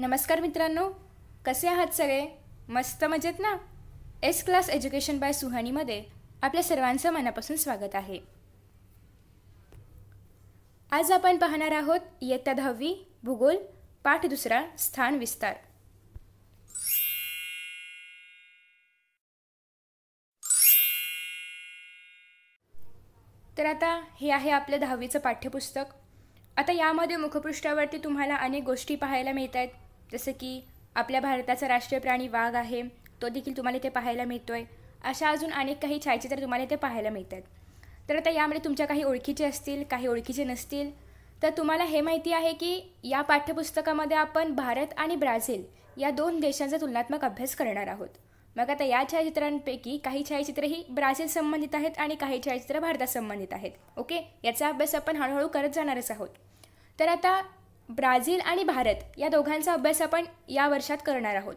नमस्कार मित्रांनो कसे आहात सगळे मस्त मजेत ना एस क्लास एज्युकेशन बाय सुहाणीमध्ये आपल्या सर्वांचं मनापासून स्वागत आहे आज आपण पाहणार आहोत इयत्ता दहावी भूगोल पाठ दुसरा स्थान विस्तार तर आता हे आहे आपलं दहावीचं पाठ्यपुस्तक आता यामध्ये मुखपृष्ठावरती तुम्हाला अनेक गोष्टी पाहायला मिळत आहेत जसं की आपल्या भारताचा राष्ट्रीय प्राणी वाघ आहे तो देखील तुम्हाला इथे पाहायला मिळतो आहे अशा अजून अनेक काही छायाचित्र तुम्हाला इथे पाहायला मिळतात तर आता यामध्ये तुमच्या काही ओळखीचे असतील काही ओळखीचे नसतील तर तुम्हाला हे माहिती आहे की या पाठ्यपुस्तकामध्ये आपण भारत आणि ब्राझील या दोन देशांचा तुलनात्मक अभ्यास करणार आहोत मग आता या छायाचित्रांपैकी काही छायाचित्र ही ब्राझील संबंधित आहेत आणि काही छायाचित्र भारतात संबंधित आहेत ओके याचा अभ्यास आपण हळूहळू करत जाणारच आहोत तर आता ब्राझील आणि भारत या दोघांचा अभ्यास आपण या वर्षात करणार आहोत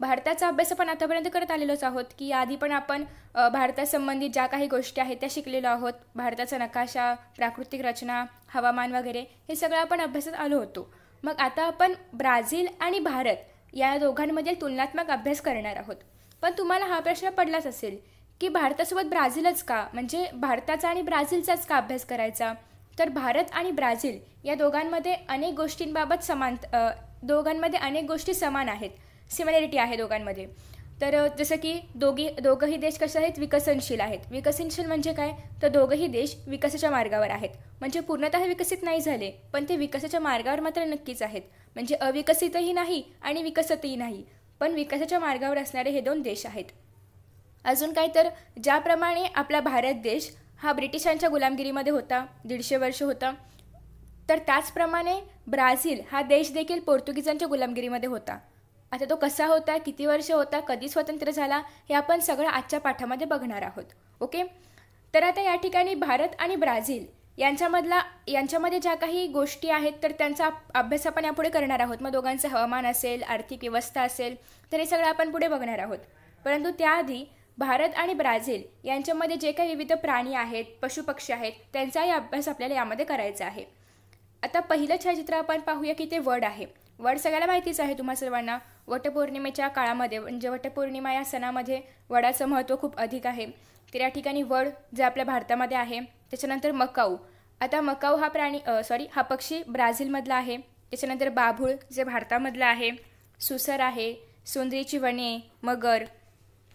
भारताचा अभ्यास आपण आतापर्यंत करत आलेलोच आहोत की याआधी पण आपण भारतासंबंधित ज्या काही गोष्टी आहेत त्या शिकलेलो आहोत भारताचा नकाशा प्राकृतिक रचना हवामान वगैरे हे सगळं आपण अभ्यासात आलो होतो मग आता आपण ब्राझील आणि भारत या दोघांमधील तुलनात्मक अभ्यास करणार आहोत पण तुम्हाला हा प्रश्न पडलाच असेल की भारतासोबत ब्राझीलच का म्हणजे भारताचा आणि ब्राझीलचाच का अभ्यास करायचा तर भारत आणि ब्राझील या दोघांमध्ये अनेक गोष्टींबाबत समान दोघांमध्ये अनेक गोष्टी समान आहेत सिमिलॅरिटी आहे दोघांमध्ये तर जसं की दोघी दोघंही देश कसे आहेत विकसनशील आहेत विकसनशील म्हणजे काय तर दोघंही देश विकासाच्या मार्गावर आहेत म्हणजे पूर्णतः विकसित नाही झाले पण ते विकासाच्या मार्गावर मात्र नक्कीच आहेत म्हणजे अविकसितही नाही आणि विकसितही नाही पण विकासाच्या मार्गावर असणारे हे दोन देश आहेत अजून काय तर ज्याप्रमाणे आपला भारत देश हा ब्रिटिशांच्या गुलामगिरीमध्ये होता दीडशे वर्ष होता तर त्याचप्रमाणे ब्राझील हा देश देखील पोर्तुगीजांच्या गुलामगिरीमध्ये होता आता तो कसा होता किती वर्ष होता कधी स्वतंत्र झाला हे आपण सगळं आजच्या पाठामध्ये बघणार आहोत ओके तर आता या ठिकाणी भारत आणि ब्राझील यांच्यामधला यांच्यामध्ये ज्या काही गोष्टी आहेत तर त्यांचा अभ्यास आपण यापुढे करणार आहोत मग दोघांचं हवामान असेल आर्थिक व्यवस्था असेल तर हे सगळं आपण पुढे बघणार आहोत परंतु त्याआधी भारत आणि ब्राझील यांच्यामध्ये जे काही विविध प्राणी आहेत पशुपक्षी आहेत त्यांचाही अभ्यास आपल्याला यामध्ये करायचा आहे आता पहिलं छायाचित्र आपण पाहूया की ते वड आहे वड सगळ्याला माहितीच आहे तुम्हा सर्वांना वटपौर्णिमेच्या काळामध्ये म्हणजे वटपौर्णिमा या सणामध्ये वडाचं महत्त्व खूप अधिक आहे तर या ठिकाणी वड जे आपल्या भारतामध्ये आहे त्याच्यानंतर मकाऊ आता मकाऊ हा प्राणी सॉरी हा पक्षी ब्राझीलमधला आहे त्याच्यानंतर बाभूळ जे भारतामधला आहे सुसर आहे सुंदरीची वने मगर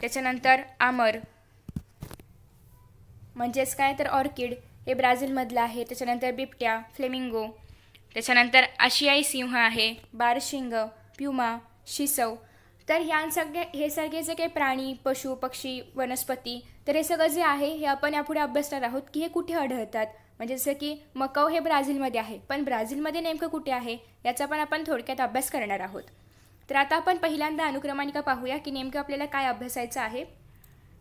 त्याच्यानंतर आमर म्हणजेच काय तर ऑर्किड हे ब्राझीलमधलं आहे त्याच्यानंतर बिबट्या फ्लेमिंगो त्याच्यानंतर आशियाई सिंह आहे बारशिंग प्युमा शिसव तर ह्या सगळे हे सगळे जे काही प्राणी पशु पक्षी वनस्पती तर हे सगळं जे आहे हे आपण यापुढे अभ्यासणार आहोत की हे कुठे आढळतात म्हणजे जसं की मकाऊ हे ब्राझीलमध्ये आहे पण ब्राझीलमध्ये नेमकं कुठे आहे याचा पण आपण थोडक्यात अभ्यास करणार आहोत तर आता आपण पहिल्यांदा अनुक्रमणिका पाहूया की नेमकं आपल्याला काय अभ्यासायचं आहे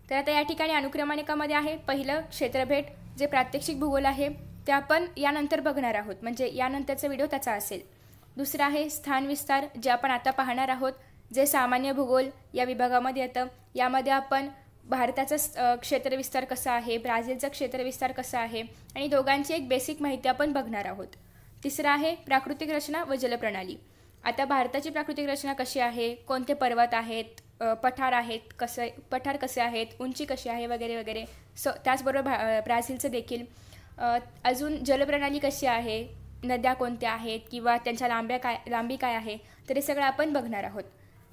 तर आता या ठिकाणी अनुक्रमणिकामध्ये आहे पहिलं क्षेत्रभेट जे प्रात्यक्षिक भूगोल आहे ते आपण यानंतर बघणार आहोत म्हणजे यानंतरचा व्हिडिओ त्याचा असेल दुसरं आहे स्थान विस्तार जे आपण आता पाहणार आहोत जे सामान्य भूगोल या विभागामध्ये येतं यामध्ये आपण भारताचा विस्तार कसा आहे ब्राझीलचा विस्तार कसा आहे आणि दोघांची एक बेसिक माहिती आपण बघणार आहोत तिसरं आहे प्राकृतिक रचना व जलप्रणाली आता भारताची प्राकृतिक रचना कशी आहे कोणते पर्वत आहेत पठार आहेत कसे पठार कसे आहेत उंची कशी आहे वगैरे वगैरे स त्याचबरोबर भा ब्राझीलचं देखील अजून जलप्रणाली कशी आहे नद्या कोणत्या आहेत किंवा त्यांच्या लांब्या काय लांबी काय आहे तर हे सगळं आपण बघणार आहोत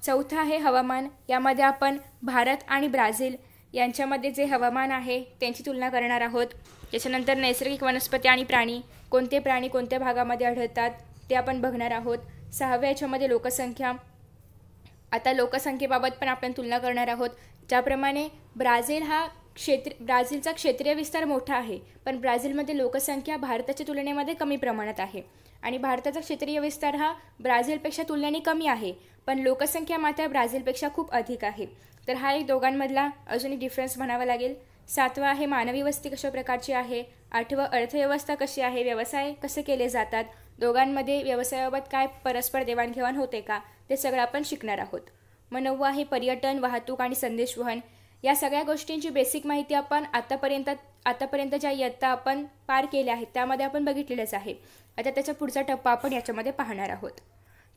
चौथं आहे हवामान यामध्ये आपण भारत आणि ब्राझील यांच्यामध्ये जे हवामान आहे त्यांची तुलना करणार आहोत त्याच्यानंतर नैसर्गिक वनस्पती आणि प्राणी कोणते प्राणी कोणत्या भागामध्ये आढळतात ते आपण बघणार आहोत सहाव्या याच्यामध्ये लोकसंख्या आता लोकसंख्येबाबत पण आपण तुलना करणार आहोत ज्याप्रमाणे ब्राझील हा क्षेत्र ब्राझीलचा क्षेत्रीय विस्तार मोठा आहे पण ब्राझीलमध्ये लोकसंख्या भारताच्या तुलनेमध्ये कमी प्रमाणात आहे आणि भारताचा क्षेत्रीय विस्तार हा ब्राझीलपेक्षा तुलनेने कमी आहे पण लोकसंख्या मात्र ब्राझीलपेक्षा खूप अधिक आहे तर हा एक दोघांमधला अजून एक डिफरन्स म्हणावा लागेल सातवा आहे मानवी वस्ती कशा प्रकारची आहे आठवं अर्थव्यवस्था कशी आहे व्यवसाय कसे केले जातात दोघांमध्ये व्यवसायाबाबत काय परस्पर देवाणघेवाण होते का ते सगळं आपण शिकणार आहोत मग नववं आहे पर्यटन वाहतूक आणि वहन या सगळ्या गोष्टींची बेसिक माहिती आपण आतापर्यंत आतापर्यंत ज्या इयत्ता आपण पार केल्या आहेत त्यामध्ये आपण बघितलेलंच आहे आता त्याचा पुढचा टप्पा आपण याच्यामध्ये पाहणार आहोत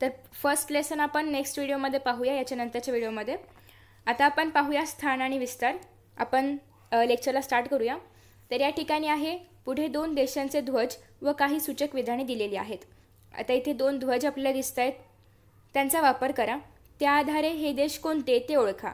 तर फर्स्ट लेसन आपण नेक्स्ट व्हिडिओमध्ये पाहूया याच्यानंतरच्या व्हिडिओमध्ये आता आपण पाहूया स्थान आणि विस्तार आपण लेक्चरला स्टार्ट करूया तर या ठिकाणी आहे पुढे दोन देशांचे ध्वज व काही सूचक विधाने दिलेली आहेत आता इथे दोन ध्वज आपल्याला दिसत आहेत त्यांचा वापर करा त्या आधारे हे देश कोणते ते ओळखा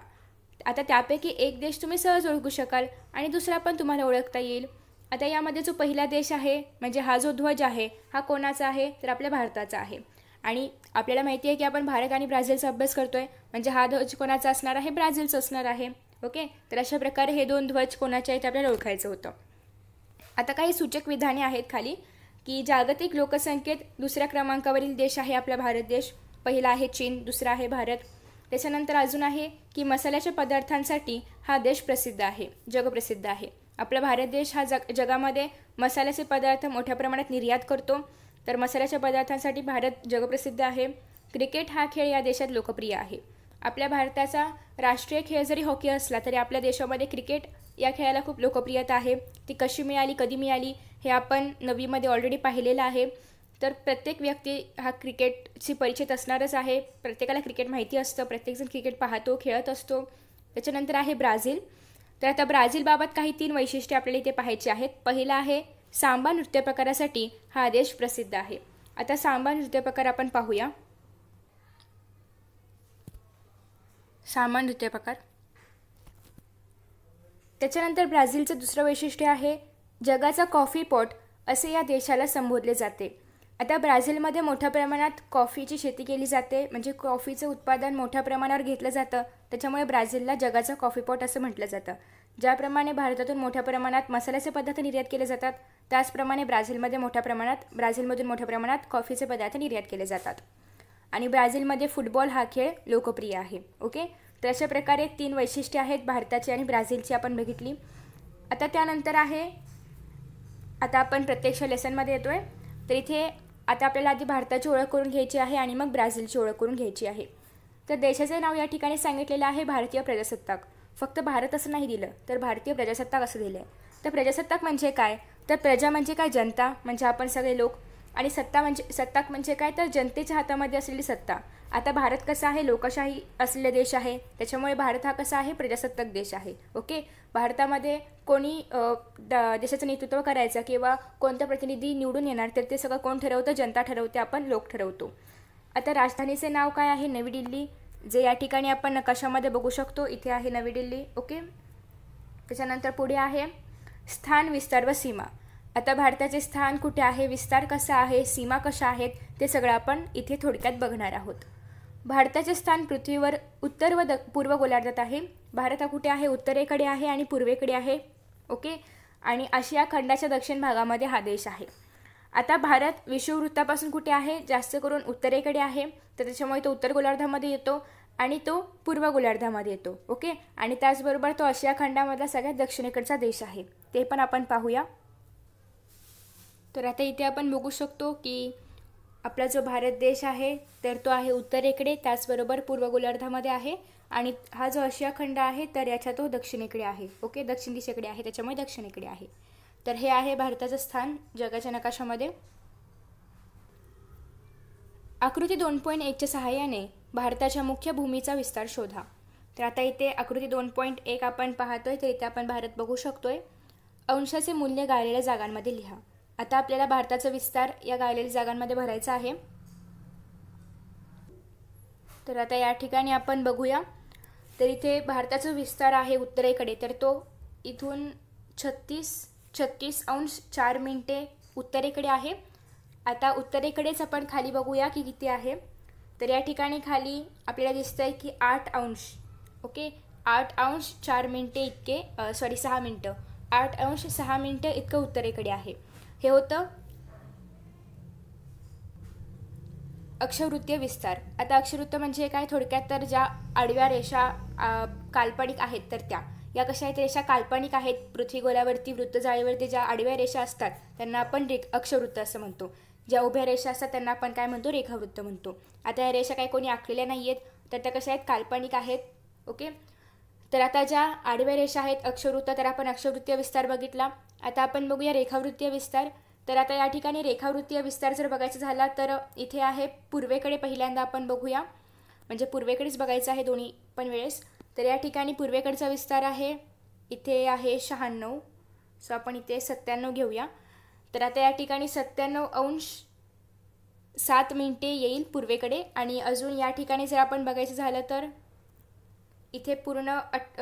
आता त्यापैकी एक देश तुम्ही सहज ओळखू शकाल आणि दुसरा पण तुम्हाला ओळखता येईल आता यामध्ये जो पहिला देश आहे म्हणजे हा जो ध्वज आहे हा कोणाचा आहे तर आपल्या भारताचा आहे आणि आपल्याला माहिती आहे की आपण भारत आणि ब्राझीलचा अभ्यास करतोय म्हणजे हा ध्वज कोणाचा असणार आहे ब्राझीलचा असणार आहे ओके तर अशा प्रकारे हे दोन ध्वज कोणाचे आहेत आपल्याला ओळखायचं होतं आता काही सूचक विधाने आहेत खाली की जागतिक लोकसंख्येत दुसऱ्या क्रमांकावरील देश आहे आपला भारत देश पहिला आहे चीन दुसरा आहे भारत त्याच्यानंतर अजून आहे की मसाल्याच्या पदार्थांसाठी हा देश प्रसिद्ध आहे जगप्रसिद्ध आहे आपला भारत देश हा जग जगामध्ये मसाल्याचे पदार्थ मोठ्या प्रमाणात निर्यात करतो तर मसाल्याच्या पदार्थांसाठी भारत जगप्रसिद्ध आहे क्रिकेट हा खेळ या देशात लोकप्रिय आहे आपल्या भारताचा राष्ट्रीय खेळ जरी हॉकी असला तरी आपल्या देशामध्ये क्रिकेट या खेळाला खूप लोकप्रियता आहे ती कशी मिळाली कधी मिळाली हे आपण नवीमध्ये ऑलरेडी पाहिलेलं आहे तर प्रत्येक व्यक्ती हा क्रिकेटशी परिचित असणारच आहे प्रत्येकाला क्रिकेट माहिती असतं प्रत्येकजण क्रिकेट पाहतो खेळत असतो त्याच्यानंतर आहे ब्राझील तर आता ब्राझीलबाबत काही तीन वैशिष्ट्ये आपल्याला इथे पाहायची आहेत पहिलं आहे सांबा नृत्य प्रकारासाठी हा देश प्रसिद्ध आहे आता सांबा नृत्य प्रकार आपण पाहूया सामान प्रकार त्याच्यानंतर ब्राझीलचं दुसरं वैशिष्ट्य आहे जगाचा कॉफी पॉट असे या देशाला संबोधले जाते आता ब्राझीलमध्ये मोठ्या प्रमाणात कॉफीची शेती केली जाते म्हणजे कॉफीचं उत्पादन मोठ्या प्रमाणावर घेतलं जातं त्याच्यामुळे ब्राझीलला जगाचा कॉफी पॉट असं म्हटलं जातं ज्याप्रमाणे भारतातून मोठ्या प्रमाणात मसाल्याचे पदार्थ निर्यात केले जातात त्याचप्रमाणे ब्राझीलमध्ये मोठ्या प्रमाणात ब्राझीलमधून मोठ्या प्रमाणात कॉफीचे पदार्थ निर्यात केले जातात आणि ब्राझीलमध्ये फुटबॉल हा खेळ लोकप्रिय आहे ओके तर अशा प्रकारे तीन वैशिष्ट्ये आहेत भारताची आणि ब्राझीलची आपण बघितली आता त्यानंतर आहे आता आपण प्रत्यक्ष लेसनमध्ये येतो आहे तर इथे आता आपल्याला आधी भारताची ओळख करून घ्यायची आहे आणि मग ब्राझीलची ओळख करून घ्यायची आहे तर देशाचे नाव या ठिकाणी सांगितलेलं आहे भारतीय प्रजासत्ताक फक्त भारत असं नाही दिलं तर भारतीय प्रजासत्ताक असं दिलं आहे तर प्रजासत्ताक म्हणजे काय तर प्रजा म्हणजे काय जनता म्हणजे आपण सगळे लोक आणि सत्ता म्हणजे सत्ता म्हणजे काय तर जनतेच्या हातामध्ये असलेली सत्ता आता भारत कसा आहे लोकशाही असलेला देश आहे त्याच्यामुळे भारत हा कसा आहे प्रजासत्ताक देश आहे ओके भारतामध्ये कोणी देशाचं नेतृत्व करायचं किंवा कोणता प्रतिनिधी निवडून येणार तर ते सगळं कोण ठरवतं जनता ठरवते आपण लोक ठरवतो आता राजधानीचे नाव काय आहे नवी दिल्ली जे या ठिकाणी आपण नकाशामध्ये बघू शकतो इथे आहे नवी दिल्ली ओके त्याच्यानंतर पुढे आहे स्थान विस्तार व सीमा आता भारताचे स्थान कुठे आहे विस्तार कसा आहे सीमा कशा आहेत ते सगळं आपण इथे थोडक्यात बघणार आहोत भारताचे स्थान पृथ्वीवर उत्तर व द पूर्व गोलार्धात आहे भारत हा कुठे आहे उत्तरेकडे आहे आणि पूर्वेकडे आहे ओके आणि आशिया खंडाच्या दक्षिण भागामध्ये हा देश आहे आता भारत विषुववृत्तापासून कुठे आहे जास्त करून उत्तरेकडे आहे तर त्याच्यामुळे तो उत्तर गोलार्धामध्ये येतो आणि तो पूर्व गोलार्धामध्ये येतो ओके आणि त्याचबरोबर तो आशिया खंडामधला सगळ्यात दक्षिणेकडचा देश आहे ते पण आपण पाहूया तर आता इथे आपण बघू शकतो की आपला जो भारत देश आहे तर तो आहे उत्तरेकडे त्याचबरोबर पूर्व गोलार्धामध्ये आहे आणि हा जो आशिया खंड आहे तर याच्या तो दक्षिणेकडे आहे ओके दक्षिण दिशेकडे आहे त्याच्यामुळे दक्षिणेकडे आहे तर हे आहे भारताचं स्थान जगाच्या नकाशामध्ये आकृती दोन पॉईंट एकच्या सहाय्याने भारताच्या मुख्य भूमीचा विस्तार शोधा तर आता इथे आकृती दोन पॉईंट एक आपण पाहतोय तर इथे आपण भारत बघू शकतोय अंशाचे मूल्य गाळलेल्या जागांमध्ये लिहा आता आपल्याला भारताचा विस्तार या गायलेल्या जागांमध्ये भरायचा आहे तर आता या ठिकाणी आपण बघूया तर इथे भारताचा विस्तार आहे उत्तरेकडे तर तो इथून छत्तीस छत्तीस अंश चार मिनटे उत्तरेकडे आहे आता उत्तरेकडेच आपण खाली बघूया की किती आहे तर या ठिकाणी खाली आपल्याला दिसतं आहे की आठ अंश ओके आठ अंश चार मिनटे इतके सॉरी सहा मिनटं आठ अंश सहा मिनटं इतकं उत्तरेकडे आहे हे होतं अक्षवृत्तीय विस्तार आता अक्षवृत्त म्हणजे काय थोडक्यात तर ज्या आडव्या रेषा काल्पनिक आहेत तर त्या या कशा आहेत रेषा काल्पनिक आहेत वृत्त जाळीवरती ज्या आडव्या रेषा असतात त्यांना आपण रे अक्षवृत्त असं म्हणतो ज्या उभ्या रेषा असतात त्यांना आपण काय म्हणतो रेखावृत्त म्हणतो आता या रेषा काही कोणी आखलेल्या नाही आहेत तर त्या कशा आहेत काल्पनिक आहेत ओके तर आता ज्या आडव्या रेषा आहेत अक्षवृत्त तर आपण अक्षवृत्तीय विस्तार बघितला आता आपण बघूया रेखावृत्तीय विस्तार तर आता या ठिकाणी रेखावृत्तीय विस्तार जर बघायचा झाला तर इथे आहे पूर्वेकडे पहिल्यांदा आपण बघूया म्हणजे पूर्वेकडेच बघायचं आहे दोन्ही पण वेळेस तर या ठिकाणी पूर्वेकडचा विस्तार आहे इथे आहे शहाण्णव सो आपण इथे सत्त्याण्णव घेऊया तर आता या ठिकाणी सत्त्याण्णव अंश सात मिनटे येईल पूर्वेकडे आणि अजून या ठिकाणी जर आपण बघायचं झालं तर इथे पूर्ण अट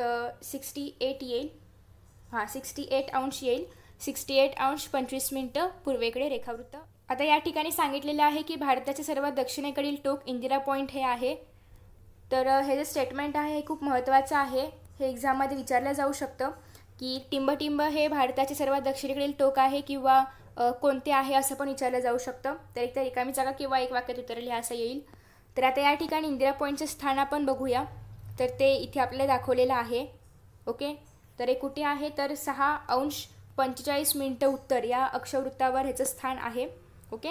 सिक्स्टी एट येईल हां सिक्स्टी एट अंश येईल सिक्स्टी एट अंश पंचवीस मिनटं पूर्वेकडे रेखावृत्त आता या ठिकाणी सांगितलेलं आहे की भारताचे सर्वात दक्षिणेकडील टोक इंदिरा पॉईंट हे आहे तर हे जे स्टेटमेंट आहे हे खूप महत्त्वाचं आहे हे एक्झाममध्ये विचारलं जाऊ शकतं की टिंबटिंब हे भारताचे सर्वात दक्षिणेकडील टोक आहे किंवा कोणते आहे असं पण विचारलं जाऊ शकतं तर एक तर रिकामी जागा किंवा एक वाक्यात उतरली असं येईल तर आता या ठिकाणी इंदिरा पॉईंटचं स्थान आपण बघूया तर ते इथे आपल्याला दाखवलेलं आहे ओके तर हे कुठे आहे तर सहा अंश पंचेचाळीस मिनटं उत्तर या अक्षवृत्तावर ह्याचं स्थान आहे ओके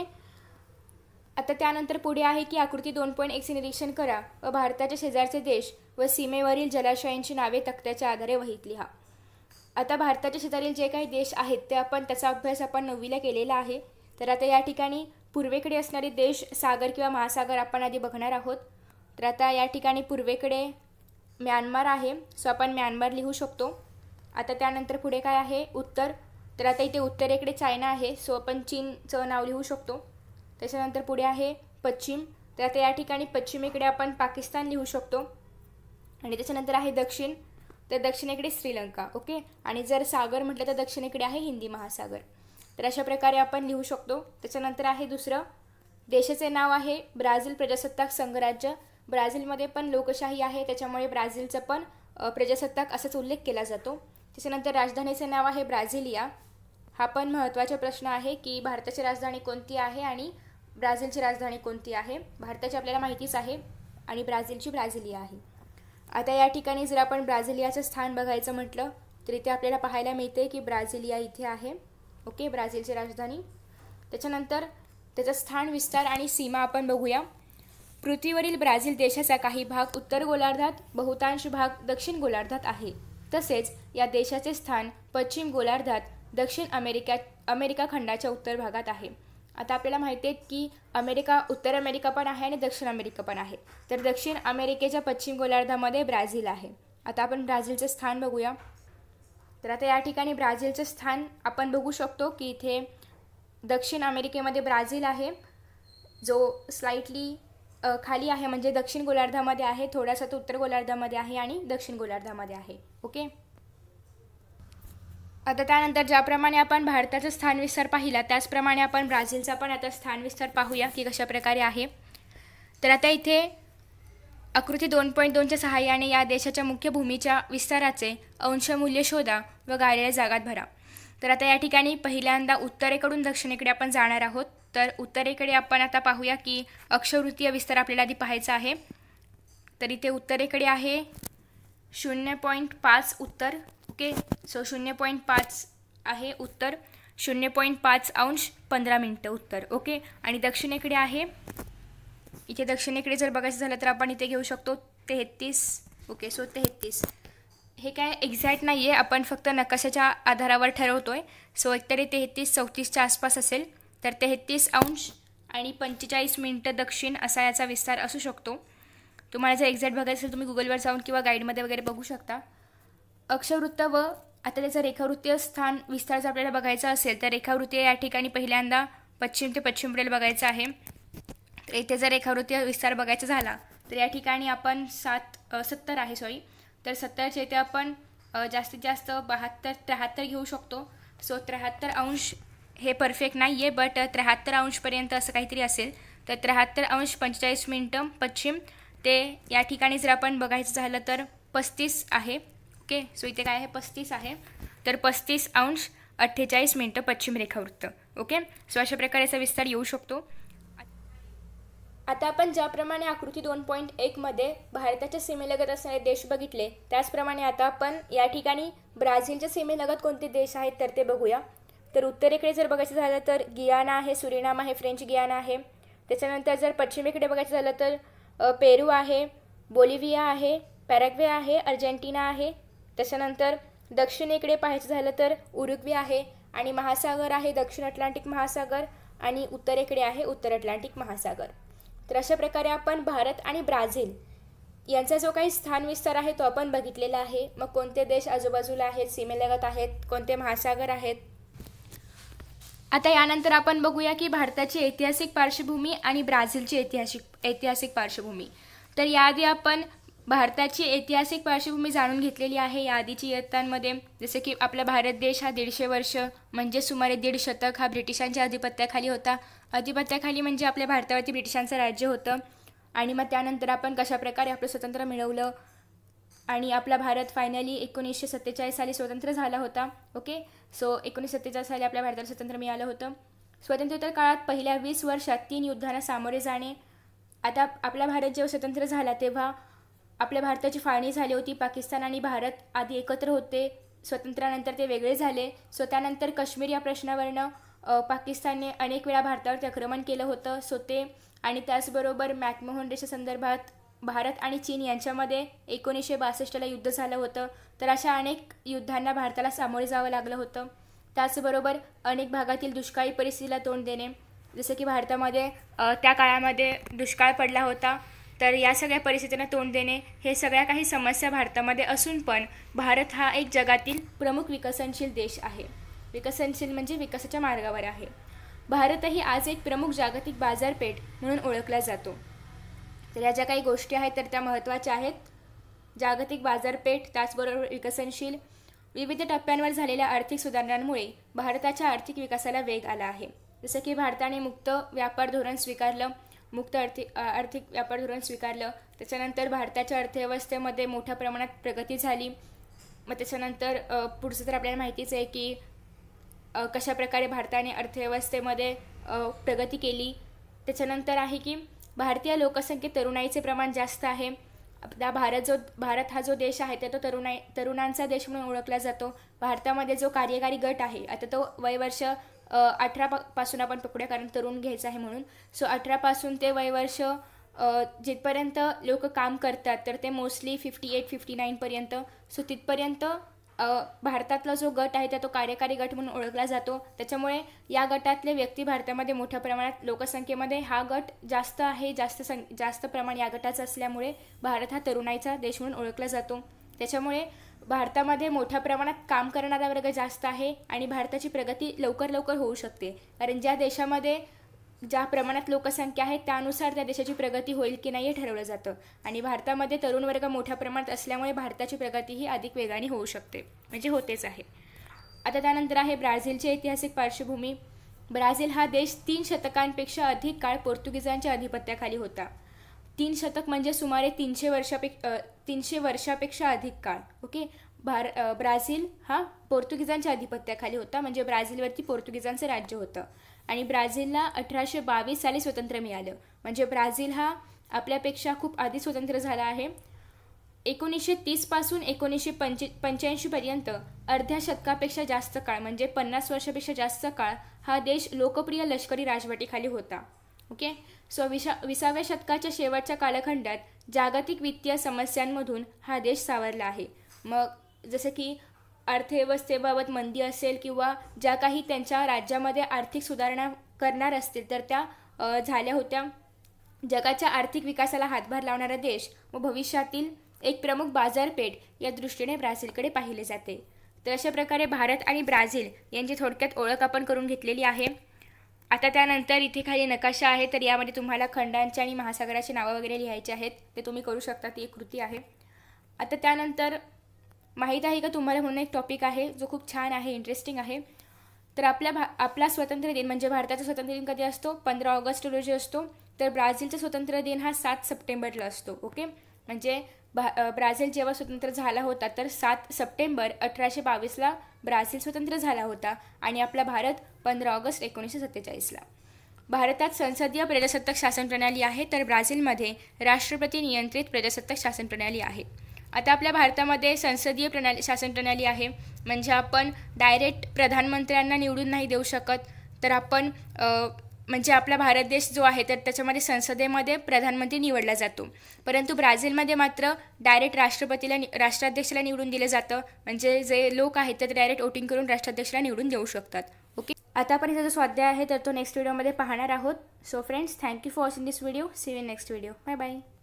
आता त्यानंतर पुढे आहे की आकृती दोन पॉईंट एकचे निरीक्षण करा व भारताच्या शेजारचे देश व सीमेवरील जलाशयांची नावे तक्त्याच्या आधारे वहीत लिहा आता भारताच्या शेजारील जे काही देश आहेत ते आपण त्याचा अभ्यास आपण नववीला केलेला आहे तर आता या ठिकाणी पूर्वेकडे असणारे देश सागर किंवा महासागर आपण आधी बघणार आहोत तर आता या ठिकाणी पूर्वेकडे म्यानमार आहे सो आपण म्यानमार लिहू शकतो आता त्यानंतर पुढे काय आहे उत्तर तर आता इथे उत्तरेकडे चायना आहे सो आपण चीनचं नाव लिहू शकतो त्याच्यानंतर पुढे आहे पश्चिम तर आता या ठिकाणी पश्चिमेकडे आपण पाकिस्तान लिहू शकतो आणि त्याच्यानंतर आहे दक्षिण तर दक्षिणेकडे श्रीलंका ओके आणि जर सागर म्हटलं तर दक्षिणेकडे आहे हिंदी महासागर तर अशा प्रकारे आपण लिहू शकतो त्याच्यानंतर आहे दुसरं देशाचे नाव आहे ब्राझील प्रजासत्ताक संघराज्य ब्राझीलमध्ये पण लोकशाही आहे त्याच्यामुळे ब्राझीलचं पण प्रजासत्ताक असाच उल्लेख केला जातो त्याच्यानंतर राजधानीचं नाव आहे ब्राझिलिया हा पण महत्त्वाचा प्रश्न आहे की भारताची राजधानी कोणती आहे आणि ब्राझीलची राजधानी कोणती आहे भारताची आपल्याला माहितीच आहे आणि ब्राझीलची ब्राझिलिया आहे आता या ठिकाणी जर आपण ब्राझिलियाचं स्थान बघायचं म्हटलं तर इथे आपल्याला पाहायला मिळते की ब्राझिलिया इथे आहे ओके ब्राझीलची राजधानी त्याच्यानंतर त्याचं स्थान विस्तार आणि सीमा आपण बघूया पृथ्वीवरील ब्राझील देशाचा काही भाग उत्तर गोलार्धात बहुतांश भाग दक्षिण गोलार्धात आहे तसेच या देशाचे स्थान पश्चिम गोलार्धात दक्षिण अमेरिका अमेरिका खंडाच्या उत्तर भागात आहे आता आपल्याला माहिती आहे की अमेरिका उत्तर अमेरिका पण आहे आणि दक्षिण अमेरिका पण आहे तर दक्षिण अमेरिकेच्या पश्चिम गोलार्धामध्ये ब्राझील आहे आता आपण ब्राझीलचं स्थान बघूया तर आता या ठिकाणी ब्राझीलचं स्थान आपण बघू शकतो की इथे दक्षिण अमेरिकेमध्ये ब्राझील आहे जो स्लाइटली खाली आहे म्हणजे दक्षिण गोलार्धामध्ये आहे थोडासा तो उत्तर गोलार्धामध्ये आहे आणि दक्षिण गोलार्धामध्ये आहे ओके आता त्यानंतर ज्याप्रमाणे आपण भारताचा स्थान विस्तार पाहिला त्याचप्रमाणे आपण ब्राझीलचा पण आता स्थान विस्तार पाहूया की कशाप्रकारे आहे तर आता इथे आकृती दोन पॉईंट दोनच्या सहाय्याने या देशाच्या मुख्य भूमीच्या विस्ताराचे अंशमूल्य शोधा व गाळलेल्या जागात भरा तर आता या ठिकाणी पहिल्यांदा उत्तरेकडून दक्षिणेकडे आपण जाणार आहोत तर उत्तरेकडे आपण आता पाहूया की अक्षवृत्तीय विस्तार आपल्याला आधी पाहायचा आहे तर इथे उत्तरेकडे आहे शून्य पॉईंट पाच उत्तर ओके सो शून्य पॉईंट पाच आहे उत्तर शून्य पॉईंट पाच अंश पंधरा मिनटं उत्तर ओके आणि दक्षिणेकडे आहे इथे दक्षिणेकडे जर बघायचं झालं तर आपण इथे घेऊ शकतो तेहत्तीस ओके सो तेहत्तीस हे काय एक्झॅक्ट नाही आहे आपण फक्त नकाशाच्या आधारावर ठरवतो आहे सो एकतरी तेहतीस चौतीसच्या आसपास असेल तर तेहतीस अंश आणि पंचेचाळीस मिनटं दक्षिण असा याचा विस्तार असू शकतो तुम्हाला जर एक्झॅक्ट बघायचं असेल तुम्ही गुगलवर जाऊन किंवा गाईडमध्ये वगैरे बघू शकता अक्षवृत्त व आता त्याचं रेखावृत्तीय स्थान विस्तार जर आपल्याला बघायचा असेल तर रेखावृत्तीय या ठिकाणी पहिल्यांदा पश्चिम ते पश्चिम बघायचं आहे तर इथे जर रेखावृत्तीय विस्तार बघायचा झाला तर या ठिकाणी आपण सात सत्तर आहे सॉरी तर सत्तरच्या इथे आपण जास्तीत जास्त बहात्तर त्र्याहत्तर घेऊ शकतो सो त्र्याहत्तर अंश हे परफेक्ट नाही आहे बट त्र्याहत्तर अंशपर्यंत असं काहीतरी असेल तर त्र्याहत्तर अंश पंचेचाळीस मिनटं पश्चिम ते या ठिकाणी जर आपण बघायचं झालं तर पस्तीस आहे ओके सो इथे काय आहे पस्तीस आहे तर पस्तीस अंश अठ्ठेचाळीस मिनटं पश्चिम रेखावृत्त ओके सो अशा प्रकारेचा विस्तार येऊ शकतो आता आपण ज्याप्रमाणे आकृती दोन पॉईंट एकमध्ये भारताच्या सीमेलगत असणारे देश बघितले त्याचप्रमाणे आता आपण या ठिकाणी ब्राझीलच्या सीमेलगत कोणते देश आहेत तर ते बघूया तर उत्तरेकडे जर बघायचं झालं तर गियाना आहे सुरिनाम आहे फ्रेंच गियाना आहे त्याच्यानंतर जर पश्चिमेकडे बघायचं झालं तर पेरू आहे बोलिव्हिया आहे पॅराग्वे आहे अर्जेंटिना आहे त्याच्यानंतर दक्षिणेकडे पाहायचं झालं तर उरुग्वे आहे आणि महासागर आहे दक्षिण अटलांटिक महासागर आणि उत्तरेकडे आहे उत्तर अटलांटिक महासागर तर अशा प्रकारे आपण भारत आणि ब्राझील यांचा जो काही स्थान विस्तार आहे तो आपण बघितलेला आहे मग कोणते देश आजूबाजूला आहेत सीमेलगत आहेत कोणते महासागर आहेत आता यानंतर आपण बघूया की भारताची ऐतिहासिक पार्श्वभूमी आणि ब्राझीलची ऐतिहासिक ऐतिहासिक पार्श्वभूमी तर याआधी आपण भारताची ऐतिहासिक पार्श्वभूमी जाणून घेतलेली आहे या आधीची इयत्तांमध्ये जसे की आपला भारत देश हा दीडशे वर्ष म्हणजे सुमारे दीड शतक हा ब्रिटिशांच्या आधिपत्याखाली होता अधिपत्याखाली म्हणजे आपल्या भारतावरती ब्रिटिशांचं राज्य होतं आणि मग त्यानंतर आपण कशाप्रकारे आपलं स्वतंत्र मिळवलं आणि आपला भारत फायनली एकोणीसशे सत्तेचाळीस साली स्वतंत्र झाला होता ओके सो एकोणीसशे सत्तेचाळीस साली आपल्या भारताला स्वतंत्र मिळालं होतं स्वतंत्रोत्तर काळात पहिल्या वीस वर्षात तीन युद्धांना सामोरे जाणे आता आपला भारत जेव्हा स्वतंत्र झाला तेव्हा आपल्या भारताची फाळणी झाली होती पाकिस्तान आणि भारत आधी एकत्र होते स्वतंत्रानंतर ते वेगळे झाले सो त्यानंतर काश्मीर या प्रश्नावरनं पाकिस्तानने अनेक वेळा भारतावरती आक्रमण केलं होतं सोते आणि त्याचबरोबर मॅकमोहन संदर्भात भारत आणि चीन यांच्यामध्ये एकोणीसशे बासष्टला युद्ध झालं होतं तर अशा अनेक युद्धांना भारताला सामोरे जावं लागलं होतं त्याचबरोबर अनेक भागातील दुष्काळी परिस्थितीला तोंड देणे जसं की भारतामध्ये त्या काळामध्ये दुष्काळ पडला होता तर या सगळ्या परिस्थितींना तोंड देणे हे सगळ्या काही समस्या भारतामध्ये असून पण भारत हा एक जगातील प्रमुख विकसनशील देश आहे विकसनशील म्हणजे विकासाच्या मार्गावर आहे भारतही आज एक प्रमुख जागतिक बाजारपेठ म्हणून ओळखला जातो तर या ज्या काही गोष्टी आहेत तर त्या महत्त्वाच्या आहेत जागतिक बाजारपेठ त्याचबरोबर विकसनशील विविध टप्प्यांवर झालेल्या आर्थिक सुधारणांमुळे भारताच्या आर्थिक विकासाला वेग आला आहे जसं की भारताने मुक्त व्यापार धोरण स्वीकारलं मुक्त आर्थिक आर्थिक व्यापार धोरण स्वीकारलं त्याच्यानंतर भारताच्या अर्थव्यवस्थेमध्ये मोठ्या प्रमाणात प्रगती झाली मग त्याच्यानंतर पुढचं तर आपल्याला माहितीच आहे की कशाप्रकारे भारताने अर्थव्यवस्थेमध्ये प्रगती केली त्याच्यानंतर आहे की भारतीय लोकसंख्येत तरुणाईचे प्रमाण जास्त आहे आपला भारत जो भारत हा जो देश आहे त्या तो तरुणाई तरुणांचा देश म्हणून ओळखला जातो भारतामध्ये जो कार्यकारी गट आहे आता तो वयवर्ष अठरापासून पासून आपण पकडूया कारण तरुण घ्यायचं आहे म्हणून सो अठरापासून ते वयवर्ष जिथपर्यंत लोक काम करतात तर ते मोस्टली फिफ्टी एट फिफ्टी नाईनपर्यंत सो तिथपर्यंत भारतातला जो गट आहे त्या तो कार्यकारी गट म्हणून ओळखला जातो त्याच्यामुळे या गटातले व्यक्ती भारतामध्ये मोठ्या प्रमाणात लोकसंख्येमध्ये हा गट जास्त आहे जास्त सं जास्त प्रमाण या गटाचं असल्यामुळे भारत हा तरुणाईचा देश म्हणून ओळखला जातो त्याच्यामुळे भारतामध्ये मोठ्या प्रमाणात काम करणारा वर्ग जास्त आहे आणि भारताची प्रगती लवकर लवकर होऊ शकते कारण ज्या देशामध्ये ज्या प्रमाणात लोकसंख्या आहे त्यानुसार त्या देशाची प्रगती होईल की नाही हे ठरवलं जातं आणि भारतामध्ये तरुण वर्ग मोठ्या प्रमाणात असल्यामुळे भारताची प्रगती ही अधिक वेगाने होऊ शकते म्हणजे होतेच आहे आता त्यानंतर आहे ब्राझीलची ऐतिहासिक पार्श्वभूमी ब्राझील हा देश तीन शतकांपेक्षा अधिक काळ पोर्तुगीजांच्या अधिपत्याखाली होता तीन शतक म्हणजे सुमारे तीनशे वर्षापेक्षा तीनशे वर्षापेक्षा अधिक काळ ओके भार ब्राझील हा पोर्तुगीजांच्या अधिपत्याखाली होता म्हणजे ब्राझीलवरती पोर्तुगीजांचं राज्य होतं आणि ब्राझीलला अठराशे बावीस साली स्वतंत्र मिळालं म्हणजे ब्राझील हा आपल्यापेक्षा खूप आधी स्वतंत्र झाला आहे एकोणीसशे तीसपासून एकोणीसशे पंचे पंच्याऐंशीपर्यंत अर्ध्या शतकापेक्षा जास्त काळ म्हणजे पन्नास वर्षापेक्षा जास्त काळ हा देश लोकप्रिय लष्करी राजवटीखाली होता ओके सो विशा विसाव्या शतकाच्या शेवटच्या कालखंडात जागतिक वित्तीय समस्यांमधून हा देश सावरला आहे मग जसं की अर्थव्यवस्थेबाबत मंदी असेल किंवा ज्या काही त्यांच्या राज्यामध्ये आर्थिक सुधारणा करणार असतील तर त्या झाल्या होत्या जगाच्या आर्थिक विकासाला हातभार लावणारा देश व भविष्यातील एक प्रमुख बाजारपेठ या दृष्टीने ब्राझीलकडे पाहिले जाते तर अशा प्रकारे भारत आणि ब्राझील यांची थोडक्यात ओळख आपण करून घेतलेली आहे आता त्यानंतर इथे खाली नकाशा आहे तर यामध्ये तुम्हाला खंडांचे आणि महासागराची नावं वगैरे लिहायचे आहेत ते तुम्ही करू शकता ती एक कृती आहे आता त्यानंतर माहीत आहे का तुम्हाला म्हणून एक टॉपिक आहे जो खूप छान आहे इंटरेस्टिंग आहे तर आपल्या भा आपला स्वातंत्र्य दिन म्हणजे भारताचा स्वातंत्र्य दिन कधी असतो पंधरा ऑगस्ट रोजी असतो तर ब्राझीलचा स्वातंत्र्य दिन हा सात सप्टेंबरला असतो ओके म्हणजे भा ब्राझील जेव्हा स्वतंत्र झाला होता तर सात सप्टेंबर अठराशे बावीसला ब्राझील स्वतंत्र झाला होता आणि आपला भारत पंधरा ऑगस्ट एकोणीसशे सत्तेचाळीसला भारतात संसदीय प्रजासत्ताक शासन प्रणाली आहे तर ब्राझीलमध्ये राष्ट्रपती नियंत्रित प्रजासत्ताक शासन प्रणाली आहे आता आपल्या भारतामध्ये संसदीय प्रणाली शासन प्रणाली आहे म्हणजे आपण डायरेक्ट प्रधानमंत्र्यांना निवडून नाही देऊ शकत तर आपण म्हणजे आपला भारत देश जो आहे तर त्याच्यामध्ये संसदेमध्ये प्रधानमंत्री निवडला जातो परंतु ब्राझीलमध्ये मात्र डायरेक्ट राष्ट्रपतीला राष्ट्राध्यक्षाला निवडून दिलं जातं म्हणजे जे लोक आहेत ते डायरेक्ट वोटिंग करून राष्ट्राध्यक्षाला निवडून देऊ शकतात ओके आता आपण इथे जो स्वाध्याय आहे तर तो नेक्स्ट व्हिडिओमध्ये पाहणार आहोत so friends thank you for watching this video see in next video bye bye